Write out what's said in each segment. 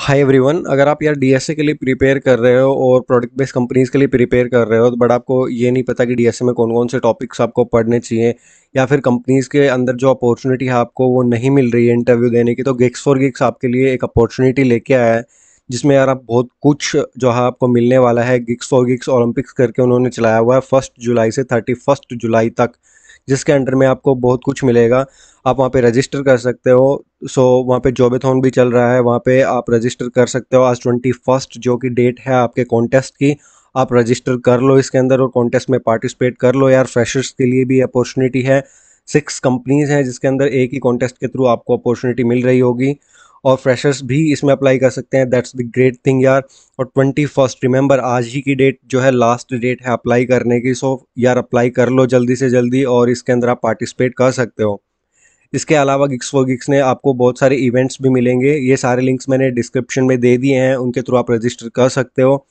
hi everyone अगर आप यार डीएसए के लिए प्रिपेयर कर रहे हो और प्रोडक्ट बेस्ड कंपनीज के लिए प्रिपेयर कर रहे हो तो बट आपको ये नहीं पता कि डीएसए में कौन कौन से टॉपिक्स आपको पढ़ने चाहिए या फिर कंपनीज़ के अंदर जो अपॉर्चुनिटी है आपको वो नहीं मिल रही है इंटरव्यू देने की तो गिक्स फॉर गिक्स आपके लिए एक अपॉर्चुनिटी लेके आया है जिसमें यार आप बहुत कुछ जो है आपको मिलने वाला है गिक्स फॉर गिक्स ओलंपिक्स करके उन्होंने चलाया हुआ है फर्स्ट जुलाई से थर्टी जुलाई तक जिसके अंडर में आपको बहुत कुछ मिलेगा आप वहाँ पे रजिस्टर कर सकते हो सो वहाँ पे जॉबेथॉन भी चल रहा है वहाँ पे आप रजिस्टर कर सकते हो आज ट्वेंटी फर्स्ट जो कि डेट है आपके कॉन्टेस्ट की आप रजिस्टर कर लो इसके अंदर और कॉन्टेस्ट में पार्टिसिपेट कर लो यार फ्रेशर्स के लिए भी अपॉर्चुनिटी है सिक्स कंपनीज हैं जिसके अंदर एक ही कॉन्टेस्ट के थ्रू आपको अपॉर्चुनिटी मिल रही होगी और फ्रेशर्स भी इसमें अप्लाई कर सकते हैं दैट्स द ग्रेट थिंग यार और ट्वेंटी फर्स्ट रिमेंबर आज ही की डेट जो है लास्ट डेट है अप्लाई करने की सो यार अप्लाई कर लो जल्दी से जल्दी और इसके अंदर आप पार्टिसिपेट कर सकते हो इसके अलावा गिक्स फॉर गिक्स ने आपको बहुत सारे इवेंट्स भी मिलेंगे ये सारे लिंक्स मैंने डिस्क्रिप्शन में दे दिए हैं उनके थ्रू आप रजिस्टर कर सकते हो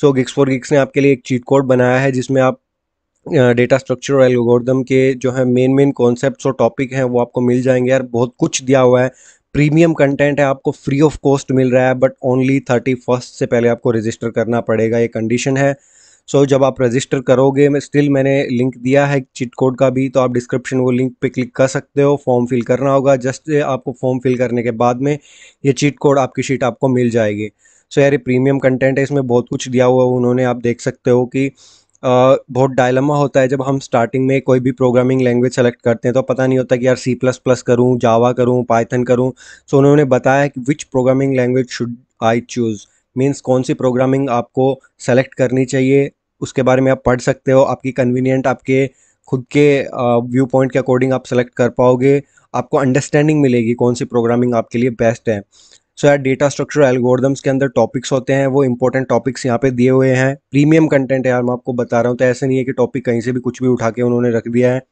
सो गिक्स फॉर गिक्स ने आपके लिए एक चीट कोड बनाया है जिसमें आप डेटा स्ट्रक्चर और एल्गोरिदम के जो है मेन मेन कॉन्सेप्ट्स और टॉपिक हैं वो आपको मिल जाएंगे यार बहुत कुछ दिया हुआ है प्रीमियम कंटेंट है आपको फ्री ऑफ कॉस्ट मिल रहा है बट ओनली थर्टी फर्स्ट से पहले आपको रजिस्टर करना पड़ेगा ये कंडीशन है सो so, जब आप रजिस्टर करोगे मैं स्टिल मैंने लिंक दिया है चिट कोड का भी तो आप डिस्क्रिप्शन वो लिंक पे क्लिक कर सकते हो फॉर्म फिल करना होगा जस्ट आपको फॉर्म फिल करने के बाद में ये चिट कोड आपकी शीट आपको मिल जाएगी सो so, यार ये प्रीमियम कंटेंट है इसमें बहुत कुछ दिया हुआ उन्होंने आप देख सकते हो कि बहुत डायलमा होता है जब हम स्टार्टिंग में कोई भी प्रोग्रामिंग लैंग्वेज सेलेक्ट करते हैं तो पता नहीं होता कि यार सी प्लस प्लस करूँ जावा करूँ पाइथन करूँ सो उन्होंने बताया कि which programming language should I choose means कौन सी प्रोग्रामिंग आपको सेलेक्ट करनी चाहिए उसके बारे में आप पढ़ सकते हो आपकी कन्वीनियंट आपके खुद के व्यू पॉइंट के अकॉर्डिंग आप सेलेक्ट कर पाओगे आपको अंडरस्टैंडिंग मिलेगी कौन सी प्रोग्रामिंग आपके लिए बेस्ट है सो यार डेटा स्ट्रक्चर एल्गोरिदम्स के अंदर टॉपिक्स होते हैं वो इंपॉर्टेंट टॉपिक्स यहाँ पे दिए हुए हैं प्रीमियम कंटेंट है यार मैं आपको बता रहा हूँ तो ऐसे नहीं है कि टॉपिक कहीं से भी कुछ भी उठा के उन्होंने रख दिया है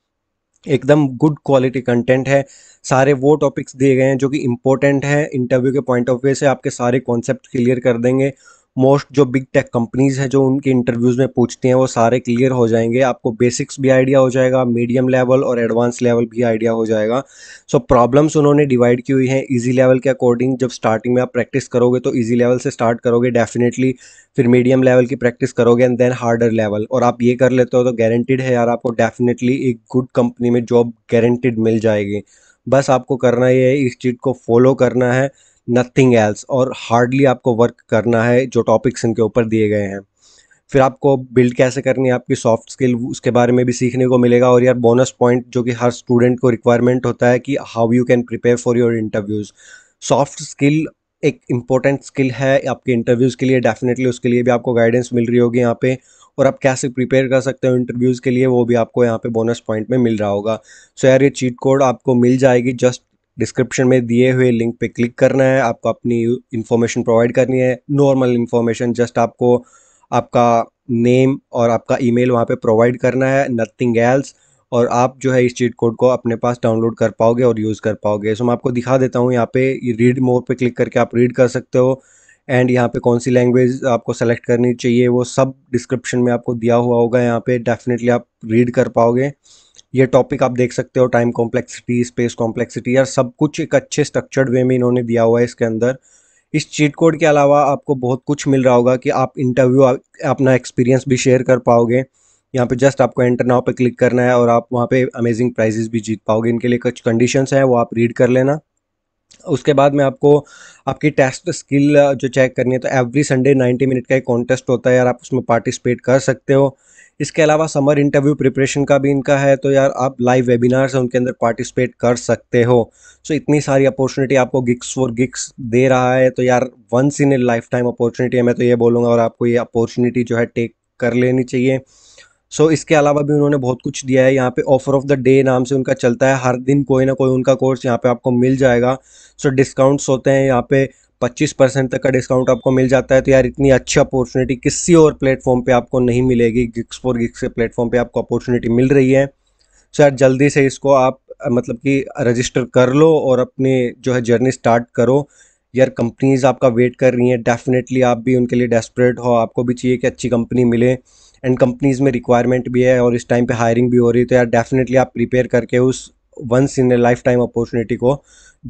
एकदम गुड क्वालिटी कंटेंट है सारे वो टॉपिक्स दिए गए हैं जो कि इंपॉर्टेंट है इंटरव्यू के पॉइंट ऑफ व्यू से आपके सारे कॉन्सेप्ट क्लियर कर देंगे मोस्ट जो बिग टेक कंपनीज हैं जो उनके इंटरव्यूज में पूछते हैं वो सारे क्लियर हो जाएंगे आपको बेसिक्स भी आइडिया हो जाएगा मीडियम लेवल और एडवांस लेवल भी आइडिया हो जाएगा सो so, प्रॉब्लम्स उन्होंने डिवाइड की हुई हैं ईजी लेवल के अकॉर्डिंग जब स्टार्टिंग में आप प्रैक्टिस करोगे तो ईजी लेवल से स्टार्ट करोगे डेफिनेटली फिर मीडियम लेवल की प्रैक्टिस करोगे एंड देन हार्डर लेवल और आप ये कर लेते हो तो गारंटेड है यार आपको डेफिनेटली एक गुड कंपनी में जॉब गारंटेड मिल जाएगी बस आपको करना ये है इस चीज़ को फॉलो करना है नथिंग एल्स और हार्डली आपको वर्क करना है जो टॉपिक्स इनके ऊपर दिए गए हैं फिर आपको बिल्ड कैसे करनी है आपकी सॉफ्ट स्किल उसके बारे में भी सीखने को मिलेगा और यार बोनस पॉइंट जो कि हर स्टूडेंट को रिक्वायरमेंट होता है कि how you can prepare for your interviews soft skill एक इम्पॉर्टेंट स्किल है आपके इंटरव्यूज़ के लिए डेफिनेटली उसके लिए भी आपको गाइडेंस मिल रही होगी यहाँ पे और आप कैसे प्रिपेयर कर सकते हो इंटरव्यूज़ के लिए वो भी आपको यहाँ पे बोनस पॉइंट में मिल रहा होगा सो so यार ये चीट कोड आपको मिल जाएगी जस्ट डिस्क्रिप्शन में दिए हुए लिंक पे क्लिक करना है आपको अपनी इन्फॉर्मेशन प्रोवाइड करनी है नॉर्मल इन्फॉर्मेशन जस्ट आपको आपका नेम और आपका ईमेल वहाँ पे प्रोवाइड करना है नथिंग एल्स और आप जो है इस चीट कोड को अपने पास डाउनलोड कर पाओगे और यूज़ कर पाओगे सो मैं आपको दिखा देता हूँ यहाँ पे रीड मोर पे क्लिक करके आप रीड कर सकते हो एंड यहाँ पे कौन सी लैंग्वेज आपको सेलेक्ट करनी चाहिए वो सब डिस्क्रिप्शन में आपको दिया हुआ होगा यहाँ पे डेफिनेटली आप रीड कर पाओगे ये टॉपिक आप देख सकते हो टाइम कॉम्प्लेक्सिटी स्पेस कॉम्प्लेक्सिटी यार सब कुछ एक अच्छे स्ट्रक्चर्ड वे में इन्होंने दिया हुआ है इसके अंदर इस चीट कोड के अलावा आपको बहुत कुछ मिल रहा होगा कि आप इंटरव्यू अपना एक्सपीरियंस भी शेयर कर पाओगे यहाँ पे जस्ट आपको एंटर नाव पे क्लिक करना है और आप वहाँ पे अमेजिंग प्राइजेस भी जीत पाओगे इनके लिए कुछ कंडीशंस हैं वो आप रीड कर लेना उसके बाद में आपको आपकी टेस्ट स्किल जो चेक करनी है तो एवरी संडे 90 मिनट का एक कॉन्टेस्ट होता है यार आप उसमें पार्टिसिपेट कर सकते हो इसके अलावा समर इंटरव्यू प्रिपरेशन का भी इनका है तो यार आप लाइव वेबिनार्स हैं उनके अंदर पार्टिसिपेट कर सकते हो सो इतनी सारी अपॉर्चुनिटी आपको गिक्स फॉर गिक्स दे रहा है तो यार once in a lifetime opportunity है मैं तो ये बोलूँगा और आपको ये अपॉर्चुनिटी जो है टेक कर लेनी चाहिए सो so, इसके अलावा भी उन्होंने बहुत कुछ दिया है यहाँ पे ऑफर ऑफ द डे नाम से उनका चलता है हर दिन कोई ना कोई उनका कोर्स यहाँ पे आपको मिल जाएगा सो so, डिस्काउंट्स होते हैं यहाँ पे 25 परसेंट तक का डिस्काउंट आपको मिल जाता है तो यार इतनी अच्छी अपॉर्चुनिटी किसी और प्लेटफॉर्म पे आपको नहीं मिलेगी गिक्स फॉर गिक्स के प्लेटफॉर्म पे आपको अपॉर्चुनिटी मिल रही है सो so, यार जल्दी से इसको आप मतलब कि रजिस्टर कर लो और अपनी जो है जर्नी स्टार्ट करो यार कंपनीज आपका वेट कर रही हैं डेफिनेटली आप भी उनके लिए डेस्परेट हो आपको भी चाहिए कि अच्छी कंपनी मिले एंड कंपनीज़ में रिक्वायरमेंट भी है और इस टाइम पे हायरिंग भी हो रही है तो यार डेफिनेटली आप प्रिपेयर करके उस once in a lifetime opportunity को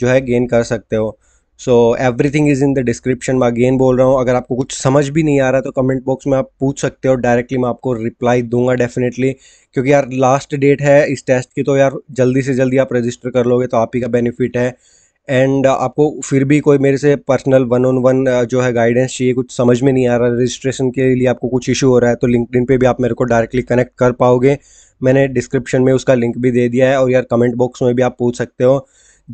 जो है गेन कर सकते हो so everything is in the description मैं अगेन बोल रहा हूँ अगर आपको कुछ समझ भी नहीं आ रहा तो कमेंट बॉक्स में आप पूछ सकते हो डायरेक्टली मैं आपको रिप्लाई दूंगा डेफिनेटली क्योंकि यार लास्ट डेट है इस टेस्ट की तो यार जल्दी से जल्दी आप रजिस्टर कर लोगे तो आप ही का बेनिफिट है एंड uh, आपको फिर भी कोई मेरे से पर्सनल वन ऑन वन जो है गाइडेंस चाहिए कुछ समझ में नहीं आ रहा रजिस्ट्रेशन के लिए आपको कुछ इशू हो रहा है तो लिंकड पे भी आप मेरे को डायरेक्टली कनेक्ट कर पाओगे मैंने डिस्क्रिप्शन में उसका लिंक भी दे दिया है और यार कमेंट बॉक्स में भी आप पूछ सकते हो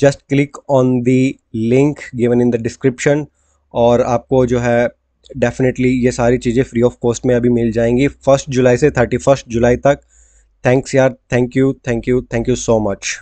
just click on the link given in the description और आपको जो है डेफिनेटली ये सारी चीज़ें फ्री ऑफ कॉस्ट में अभी मिल जाएंगी फर्स्ट जुलाई से थर्टी फर्स्ट जुलाई तक थैंक्स यार thank you thank you thank you so much